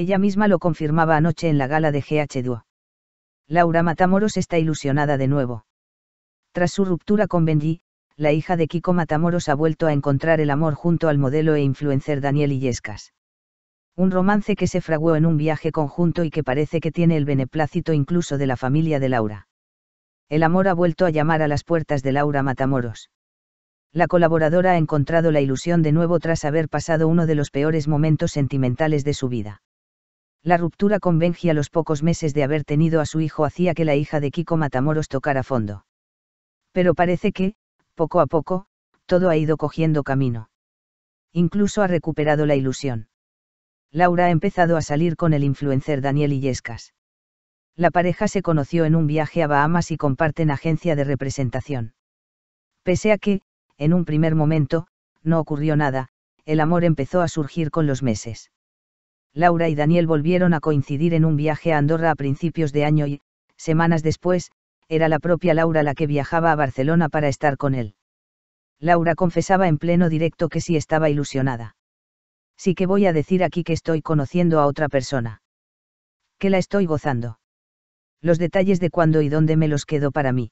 Ella misma lo confirmaba anoche en la gala de GH 2 Laura Matamoros está ilusionada de nuevo. Tras su ruptura con Benji, la hija de Kiko Matamoros ha vuelto a encontrar el amor junto al modelo e influencer Daniel Illescas. Un romance que se fraguó en un viaje conjunto y que parece que tiene el beneplácito incluso de la familia de Laura. El amor ha vuelto a llamar a las puertas de Laura Matamoros la colaboradora ha encontrado la ilusión de nuevo tras haber pasado uno de los peores momentos sentimentales de su vida. La ruptura con Benji a los pocos meses de haber tenido a su hijo hacía que la hija de Kiko Matamoros tocara fondo. Pero parece que, poco a poco, todo ha ido cogiendo camino. Incluso ha recuperado la ilusión. Laura ha empezado a salir con el influencer Daniel Illescas. La pareja se conoció en un viaje a Bahamas y comparten agencia de representación. Pese a que, en un primer momento, no ocurrió nada, el amor empezó a surgir con los meses. Laura y Daniel volvieron a coincidir en un viaje a Andorra a principios de año y, semanas después, era la propia Laura la que viajaba a Barcelona para estar con él. Laura confesaba en pleno directo que sí estaba ilusionada. Sí que voy a decir aquí que estoy conociendo a otra persona. Que la estoy gozando. Los detalles de cuándo y dónde me los quedo para mí.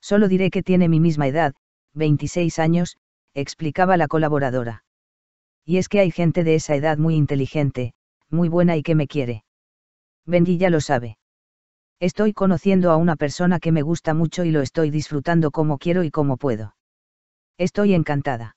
Solo diré que tiene mi misma edad, 26 años, explicaba la colaboradora. Y es que hay gente de esa edad muy inteligente, muy buena y que me quiere. Bendy ya lo sabe. Estoy conociendo a una persona que me gusta mucho y lo estoy disfrutando como quiero y como puedo. Estoy encantada.